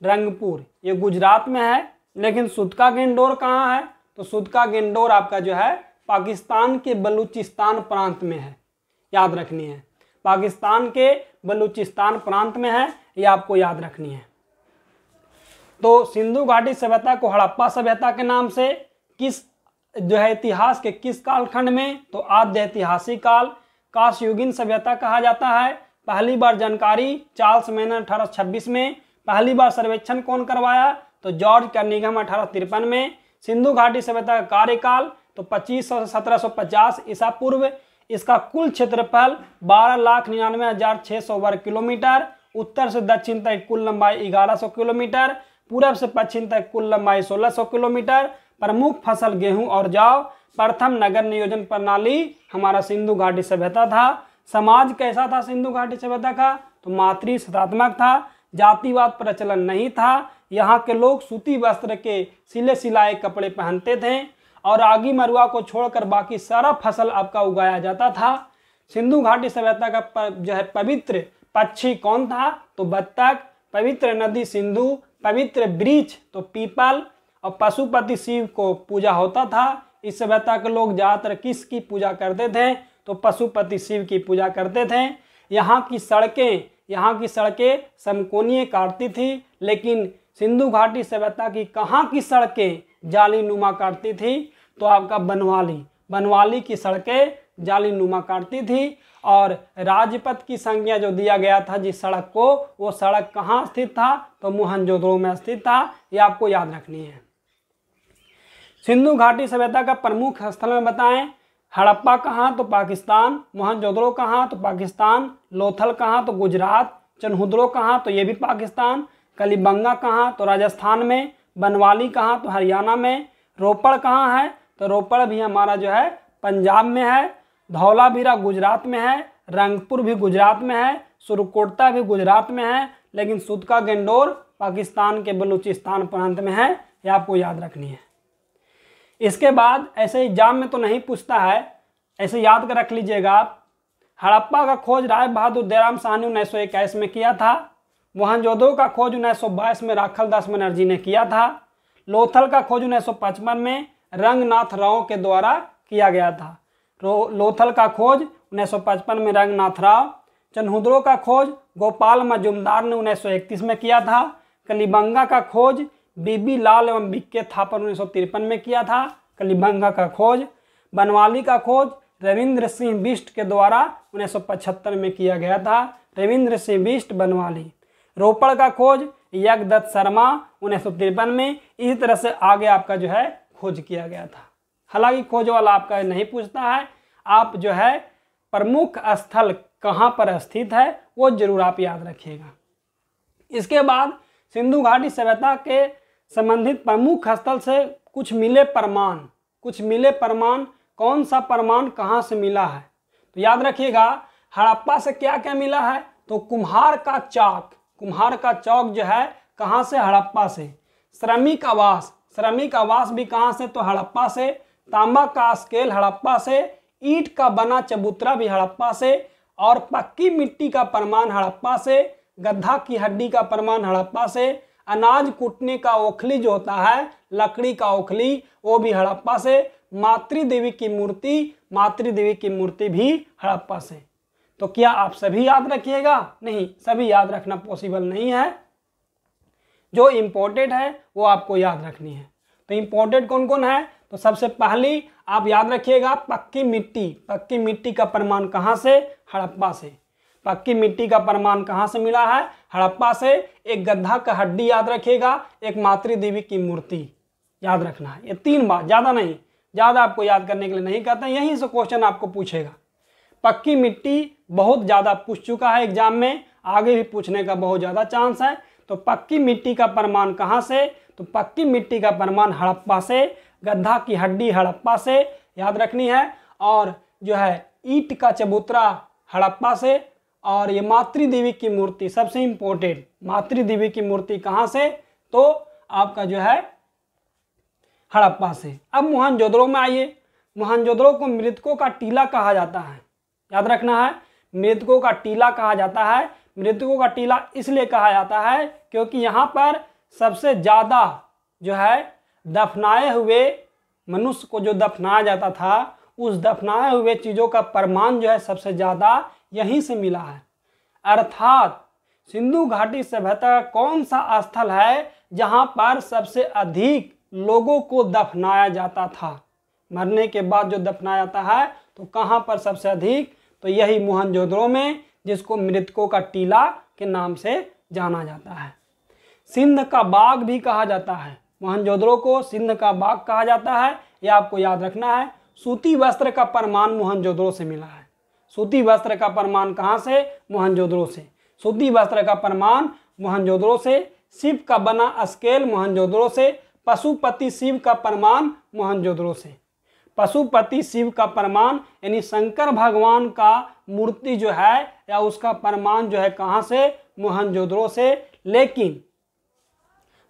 रंगपुर ये गुजरात में है लेकिन सुदका गेंडोर कहाँ है तो सुदका गेंडोर आपका जो है पाकिस्तान के बलूचिस्तान प्रांत में है याद रखनी है पाकिस्तान के बलूचिस्तान प्रांत में है ये आपको याद रखनी है तो सिंधु घाटी सभ्यता को हड़प्पा सभ्यता के नाम से किस जो है इतिहास के किस कालखंड में तो आद्य ऐतिहासिक काल काशयुगिन सभ्यता कहा जाता है पहली बार जानकारी चार्ल्स मैनर अठारह में पहली बार सर्वेक्षण कौन करवाया तो जॉर्ज निगम अठारह तिरपन में सिंधु घाटी सभ्यता का कार्यकाल तो पच्चीस सौ सत्रह सौ पचास ईसा पूर्व इसका कुल क्षेत्रफल बारह लाख निन्यानवे हजार छः सौ वर्ग किलोमीटर उत्तर से दक्षिण तक कुल लंबाई ग्यारह सौ किलोमीटर पूर्व से पश्चिम तक कुल लंबाई सोलह सौ किलोमीटर प्रमुख फसल गेहूं और जाओ प्रथम नगर नियोजन प्रणाली हमारा सिंधु घाटी सभ्यता था समाज कैसा था सिंधु घाटी सभ्यता का तो मातृ सतात्मक था जातिवाद प्रचलन नहीं था यहाँ के लोग सूती वस्त्र के सिले सिलाए कपड़े पहनते थे और आगी मरुआ को छोड़कर बाकी सारा फसल आपका उगाया जाता था सिंधु घाटी सभ्यता का जो है पवित्र पक्षी कौन था तो बत्तख पवित्र नदी सिंधु पवित्र वृक्ष तो पीपल और पशुपति शिव को पूजा होता था इस सभ्यता के लोग ज़्यादातर किसकी पूजा करते थे तो पशुपति शिव की पूजा करते थे यहाँ की सड़कें यहाँ की सड़कें समकोनीय काटती थी लेकिन सिंधु घाटी सभ्यता की कहाँ की सड़कें जाली नुमा काटती थी तो आपका बनवाली बनवाली की सड़कें जाली नुमा काटती थी और राजपथ की संज्ञा जो दिया गया था जिस सड़क को वो सड़क कहाँ स्थित था तो मोहनजोदड़ो में स्थित था ये आपको याद रखनी है सिंधु घाटी सभ्यता का प्रमुख स्थल में बताएं हड़प्पा कहाँ तो पाकिस्तान मोहनजोदड़ो कहाँ तो पाकिस्तान लोथल कहाँ तो गुजरात चनहुद्रो कहाँ तो ये भी पाकिस्तान कलीबंगा कहाँ तो राजस्थान में बनवाली कहाँ तो हरियाणा में रोपड़ कहाँ है तो रोपड़ भी हमारा जो है पंजाब में है धौलावीरा गुजरात में है रंगपुर भी गुजरात में है सुरकोटता भी गुजरात में है लेकिन सुदका गेंडोर पाकिस्तान के बलूचिस्तान प्रांत में है ये आपको याद रखनी है इसके बाद ऐसे एग्जाम में तो नहीं पूछता है ऐसे याद कर रख लीजिएगा आप हड़प्पा का खोज राय बहादुर दयाराम ने उन्नीस सौ में किया था मोहनजोदड़ो का खोज उन्नीस में राखल दास बनर्जी ने किया था लोथल का खोज उन्नीस में रंगनाथ राव के द्वारा किया गया था लोथल का खोज पचपन में रंगनाथ राव चन्हुद्रो का खोज गोपाल मजुमदार ने इकतीस में किया था कलिबंगा का खोज बीबी लाल एवं बिक्के थापर उन्नीस में किया था कलिभंगा का खोज बनवाली का खोज रविंद्र सिंह बिष्ट के द्वारा पचहत्तर में किया गया था रविंद्र सिंह बिष्ट बनवाली रोपड़ का खोज यज्ञदत्त शर्मा उन्नीस में इसी तरह से आगे आपका जो है खोज किया गया था हालांकि खोज वाला आपका नहीं पूछता है आप जो है प्रमुख स्थल कहाँ पर स्थित है वो जरूर आप याद रखिएगा इसके बाद सिंधु घाटी सभ्यता के संबंधित प्रमुख स्थल से कुछ मिले प्रमाण कुछ मिले प्रमाण कौन सा प्रमाण कहाँ से मिला है तो याद रखिएगा हड़प्पा से क्या क्या मिला है तो कुम्हार का चौक कुम्हार का चौक जो है कहाँ से हड़प्पा से श्रमिक आवास श्रमिक आवास भी कहाँ से तो हड़प्पा से तांबा का स्केल हड़प्पा से ईट का बना चबूतरा भी हड़प्पा से और पक्की मिट्टी का प्रमाण हड़प्पा से गद्दा की हड्डी का प्रमाण हड़प्पा से अनाज कूटने का ओखली जो होता है लकड़ी का ओखली वो भी हड़प्पा से मातृ देवी की मूर्ति मातृ देवी की मूर्ति भी हड़प्पा से तो क्या आप सभी याद रखिएगा नहीं सभी याद रखना पॉसिबल नहीं है जो इम्पोर्टेंट है वो आपको याद रखनी है तो इम्पोर्टेंट कौन कौन है तो सबसे पहली आप याद रखिएगा पक्की मिट्टी पक्की मिट्टी का प्रमाण कहाँ से हड़प्पा से पक्की मिट्टी का प्रमाण कहाँ से मिला है हड़प्पा से एक गद्दा का हड्डी याद रखेगा एक मातृ देवी की मूर्ति याद रखना है ये तीन बात ज़्यादा नहीं ज़्यादा आपको याद करने के लिए नहीं कहते यहीं से क्वेश्चन आपको पूछेगा पक्की मिट्टी बहुत ज़्यादा पूछ चुका है एग्जाम में आगे भी पूछने का बहुत ज़्यादा चांस है तो पक्की मिट्टी का प्रमाण कहाँ से तो पक्की मिट्टी का प्रमाण हड़प्पा से गद्धा की हड्डी हड़प्पा से याद रखनी है और जो है ईट का चबूतरा हड़प्पा से और ये मातृ देवी की मूर्ति सबसे इम्पोर्टेंट मातृ देवी की मूर्ति कहाँ से तो आपका जो है हड़प्पा से अब मोहनजोदड़ो में आइए मोहनजोदड़ो को मृतकों का टीला कहा जाता है याद रखना है मृतकों का टीला कहा जाता है मृतकों का टीला इसलिए कहा जाता है क्योंकि यहाँ पर सबसे ज़्यादा जो है दफनाए हुए मनुष्य को जो दफनाया जाता था उस दफनाए हुए चीज़ों का प्रमाण जो है सबसे ज़्यादा यहीं से मिला है अर्थात सिंधु घाटी सभ्यता का कौन सा स्थल है जहाँ पर सबसे अधिक लोगों को दफनाया जाता था मरने के बाद जो दफनाया जाता है तो कहाँ पर सबसे अधिक तो यही मोहनजोदड़ो में जिसको मृतकों का टीला के नाम से जाना जाता है सिंध का बाग भी कहा जाता है मोहनजोदड़ो को सिंध का बाग कहा जाता है यह आपको याद रखना है सूती वस्त्र का प्रमाण मोहनजोदड़ो से मिला है सूती वस्त्र का प्रमाण कहाँ से मोहनजोदड़ो से सूती वस्त्र का प्रमाण मोहनजोदड़ो से शिव का बना स्केल मोहनजोदड़ो से पशुपति शिव का प्रमाण मोहनजोदड़ो से पशुपति शिव का प्रमाण यानी शंकर भगवान का मूर्ति जो है या उसका प्रमाण जो है कहाँ से मोहनजोदड़ो से लेकिन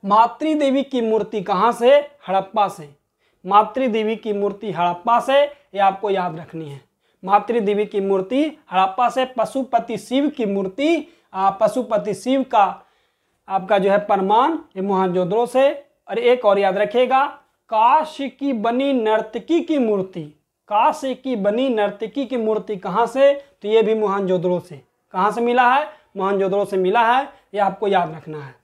मातृ देवी की मूर्ति कहाँ से हड़प्पा से मातृ देवी की मूर्ति हड़प्पा से ये आपको याद रखनी है मातृदेवी देवी की मूर्ति हड़प्पा से पशुपति शिव की मूर्ति पशुपति शिव का आपका जो है प्रमाण ये मोहनजोदड़ो से और एक और याद रखेगा काश की बनी नर्तकी की मूर्ति काश की बनी नर्तकी की मूर्ति कहाँ से तो ये भी मोहनजोदड़ो से कहाँ से मिला है मोहनजोदड़ो से मिला है ये आपको याद रखना है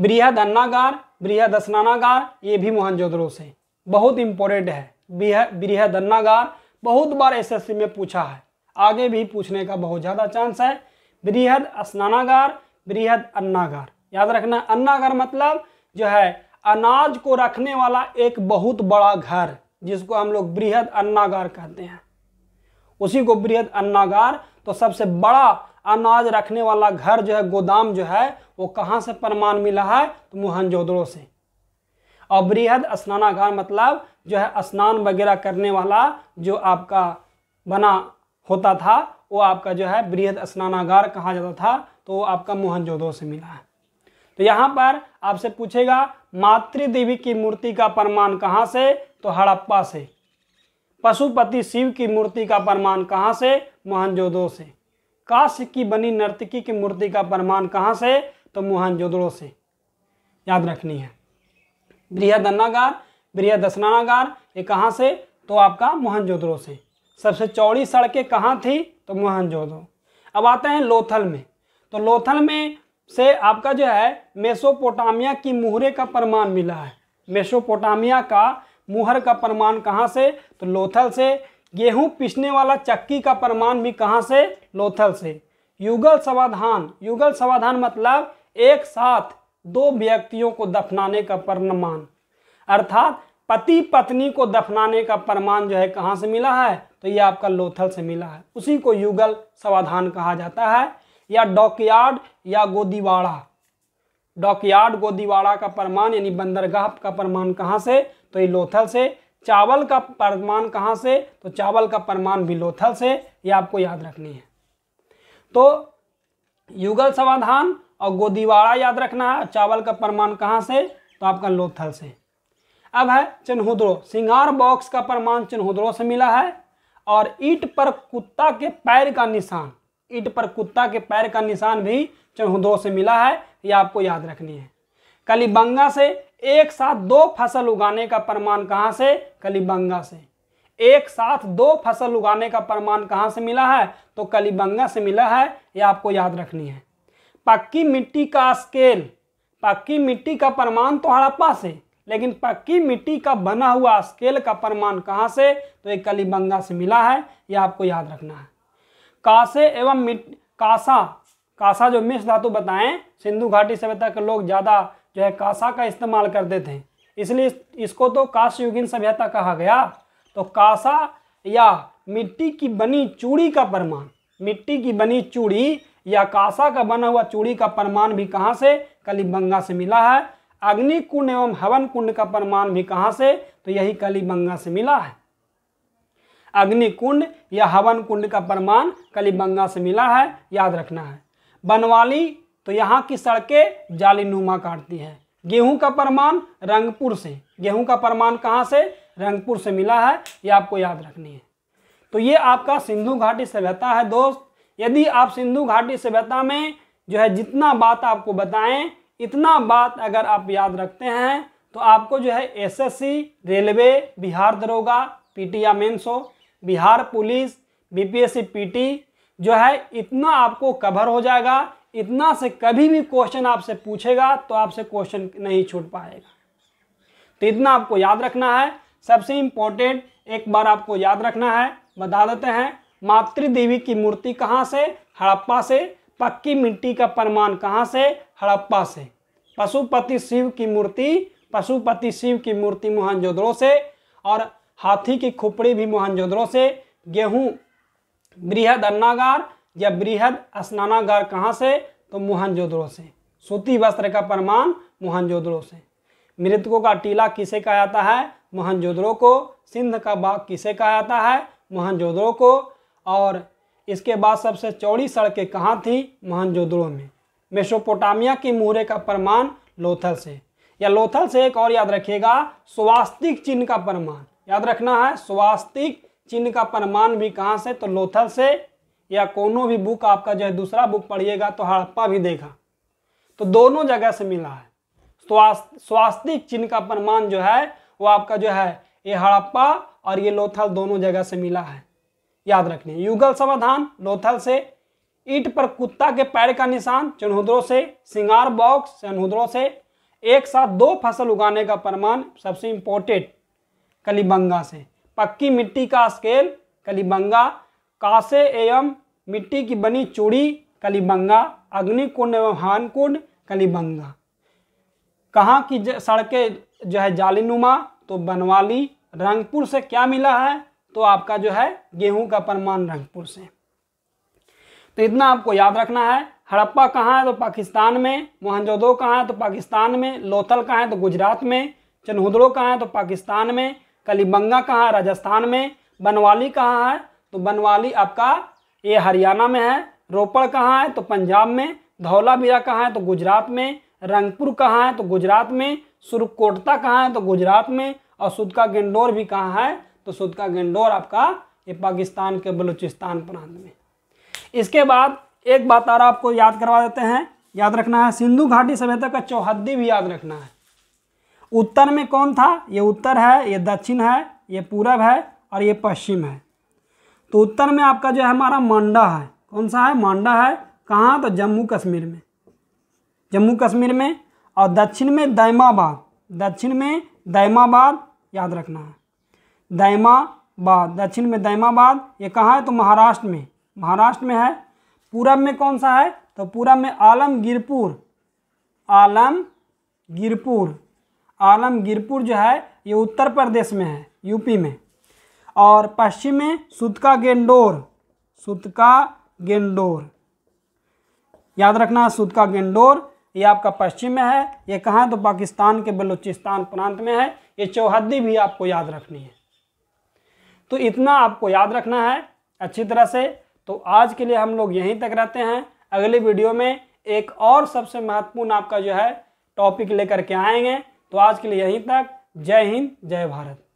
बृहद अन्नागार बृहद स्नानागार ये भी मोहनजोदड़ो से बहुत इंपॉर्टेंट है बृहद अन्नागार बहुत बार एसएससी में पूछा है आगे भी पूछने का बहुत ज़्यादा चांस है बृहद स्नानागार बृहद अन्नागार याद रखना अन्नागार मतलब जो है अनाज को रखने वाला एक बहुत बड़ा घर जिसको हम लोग बृहद अन्नागार कहते हैं उसी को बृहद अन्नागार तो सबसे बड़ा अनाज रखने वाला घर जो है गोदाम जो है वो कहाँ से प्रमाण मिला है तो मोहनजोदड़ो से और बृहद स्नानागार मतलब जो है स्नान वगैरह करने वाला जो आपका बना होता था वो आपका जो है बृहद स्नानागार कहा जाता था तो वो आपका मोहनजोदो से मिला है तो यहाँ पर आपसे पूछेगा मातृ देवी की मूर्ति का प्रमाण कहाँ से तो हड़प्पा से पशुपति शिव की मूर्ति का प्रमाण कहाँ से मोहनजोदो से काश्य की बनी नर्तकी की मूर्ति का प्रमाण कहाँ से तो मोहनजोदड़ो से याद रखनी है अन्नागार बिरिया स्नानागार ये कहाँ से तो आपका मोहनजोदड़ो से सबसे चौड़ी सड़कें कहाँ थी तो मोहनजोदड़ो अब आते हैं लोथल में तो लोथल में से आपका जो है मेसोपोटामिया की मुहरे का प्रमाण मिला है मेसोपोटामिया का मुहर का प्रमाण कहाँ से तो लोथल से गेहूं पिसने वाला चक्की का प्रमाण भी कहाँ से लोथल से युगल समाधान युगल समाधान मतलब एक साथ दो व्यक्तियों को दफनाने का प्रमाण अर्थात पति पत्नी को दफनाने का प्रमाण जो है कहाँ से मिला है तो ये आपका लोथल से मिला है उसी को युगल समाधान कहा जाता है या डॉकयार्ड या गोदीवाड़ा डॉकयार्ड गोदीवाड़ा का प्रमाण यानी बंदरगाह का प्रमाण कहाँ से तो ये लोथल से चावल का प्रमाण कहाँ से तो चावल का प्रमाण भी लोथल से ये आपको याद रखनी है तो युगल समाधान और गोदीवाड़ा याद रखना है चावल का प्रमाण कहाँ से तो आपका लोथल से अब है चिन्हुद्रो सिंगार बॉक्स का प्रमाण चिन्हुद्रो से मिला है और ईट पर कुत्ता के पैर का निशान ईट पर कुत्ता के पैर का निशान भी चिन्हुद्रो से मिला है ये आपको याद रखनी है कलीबंगा से एक साथ दो फसल उगाने का प्रमाण कहाँ से कलीबंगा से एक साथ दो फसल उगाने का प्रमाण कहाँ से मिला है तो कलीबंगा से मिला है ये आपको याद रखनी है पक्की मिट्टी का स्केल पक्की मिट्टी का प्रमाण तो हड़प्पा से लेकिन पक्की मिट्टी का बना हुआ स्केल का प्रमाण कहाँ से तो एक कलीबंगा से मिला है यह आपको याद रखना है कासे एवं मिट कासा कासा जो मिश्र धातु बताएं सिंधु घाटी सभ्यता के लोग ज़्यादा जो है कासा का इस्तेमाल करते थे इसलिए इसको तो काशयुगिन सभ्यता कहा गया तो कासा या मिट्टी की बनी चूड़ी का प्रमाण मिट्टी की बनी चूड़ी या कासा का बना हुआ चूड़ी का प्रमाण भी कहाँ से कलिबंगा से मिला है अग्नि कुंड एवं हवन कुंड का प्रमाण भी कहाँ से तो यही बंगा से मिला है अग्नि कुंड या हवन कुंड का प्रमाण कलिबंगा से मिला है याद रखना है बनवाली तो यहाँ की सड़कें जाली नुमा काटती हैं गेहूं का प्रमाण रंगपुर से गेहूं का प्रमाण कहाँ से रंगपुर से मिला है यह आपको याद रखनी है तो ये आपका सिंधु घाटी सभ्यता है दोस्त यदि आप सिंधु घाटी सभ्यता में जो है जितना बात आपको बताएं इतना बात अगर आप याद रखते हैं तो आपको जो है एसएससी रेलवे बिहार दरोगा पीटी या मेन्स हो बिहार पुलिस बीपीएससी पीटी जो है इतना आपको कवर हो जाएगा इतना से कभी भी क्वेश्चन आपसे पूछेगा तो आपसे क्वेश्चन नहीं छूट पाएगा तो इतना आपको याद रखना है सबसे इम्पोर्टेंट एक बार आपको याद रखना है बता देते हैं मातृ देवी की मूर्ति कहाँ से हड़प्पा से पक्की मिट्टी का प्रमाण कहाँ से हड़प्पा से पशुपति शिव की मूर्ति पशुपति शिव की मूर्ति मोहनजोदड़ो से और हाथी की खुपड़ी भी मोहनजोदड़ो से गेहूँ बृहद अन्नागार या बृहद स्नानागार कहाँ से तो मोहनजोदड़ो से सूती वस्त्र का प्रमाण मोहनजोदड़ो से मृतकों का टीला किसे कहा जाता है मोहनजोदड़ो को सिंध का बाग किसे कहा जाता है मोहनजोदड़ो को और इसके बाद सबसे चौड़ी सड़कें कहाँ थी मोहनजोदड़ो में मेसोपोटामिया के मुहरे का प्रमाण लोथल से या लोथल से एक और याद रखिएगा स्वास्तिक चिन्ह का प्रमाण याद रखना है स्वास्तिक चिन्ह का प्रमाण भी कहाँ से तो लोथल से या कोनो भी बुक आपका जो है दूसरा बुक पढ़िएगा तो हड़प्पा भी देखा तो दोनों जगह से मिला है स्वास्तिक चिन्ह का प्रमाण जो है वो आपका जो है ये हड़प्पा और ये लोथल दोनों जगह से मिला है याद रखने युगल समाधान लोथल से ईट पर कुत्ता के पैर का निशान चनहुद्रों से सिंगार बॉक्स चनहुद्रों से एक साथ दो फसल उगाने का प्रमाण सबसे इम्पोर्टेंट कलीबंगा से पक्की मिट्टी का स्केल कलीबंगा कासे एवं मिट्टी की बनी चूड़ी कलीबंगा अग्निकुंड एवं हानकुंड कलिबंगा कहाँ की सड़कें जो है जालीनुमा तो बनवाली रंगपुर से क्या मिला है तो आपका जो है गेहूं का प्रमाण रंगपुर से तो इतना आपको याद रखना है हड़प्पा कहाँ है तो पाकिस्तान में मोहनजोदो कहाँ है तो पाकिस्तान में लोथल कहाँ है तो गुजरात में चनहुदड़ो कहाँ है तो पाकिस्तान में कलीबंगा कहाँ है राजस्थान में बनवाली कहाँ है तो बनवाली आपका ये हरियाणा में है रोपड़ कहाँ है तो पंजाब में धौला बीरा कहाँ है तो गुजरात में रंगपुर कहाँ है तो गुजरात में सुरकोटता कहाँ है तो गुजरात में और सुदका गेंडोर भी कहाँ है तो सुद का गेंडोर आपका ये पाकिस्तान के बलूचिस्तान प्रांत में इसके बाद एक बात और आपको याद करवा देते हैं याद रखना है सिंधु घाटी सभ्यता का चौहद्दी भी याद रखना है उत्तर में कौन था ये उत्तर है ये दक्षिण है ये पूरब है और ये पश्चिम है तो उत्तर में आपका जो है हमारा मांडा है कौन सा है मांडा है कहाँ तो जम्मू कश्मीर में जम्मू कश्मीर में और दक्षिण में दैमाबाद दक्षिण में दैमाबाद याद रखना है दैमाबाद दक्षिण में दैमाबाद ये कहाँ है तो महाराष्ट्र में महाराष्ट्र में है पूरब में कौन सा है तो पूरब में आलमगीरपुर आलमगीरपुर आलमगीरपुर जो है ये उत्तर प्रदेश में है यूपी में और पश्चिम में सुतका गेंडोर सुतका गेंडोर याद रखना है सुतका गेंडोर ये आपका पश्चिम में है ये कहाँ तो पाकिस्तान के बलूचिस्तान प्रांत में है ये चौहद्दी भी आपको याद रखनी है तो इतना आपको याद रखना है अच्छी तरह से तो आज के लिए हम लोग यहीं तक रहते हैं अगले वीडियो में एक और सबसे महत्वपूर्ण आपका जो है टॉपिक लेकर के आएंगे तो आज के लिए यहीं तक जय हिंद जय भारत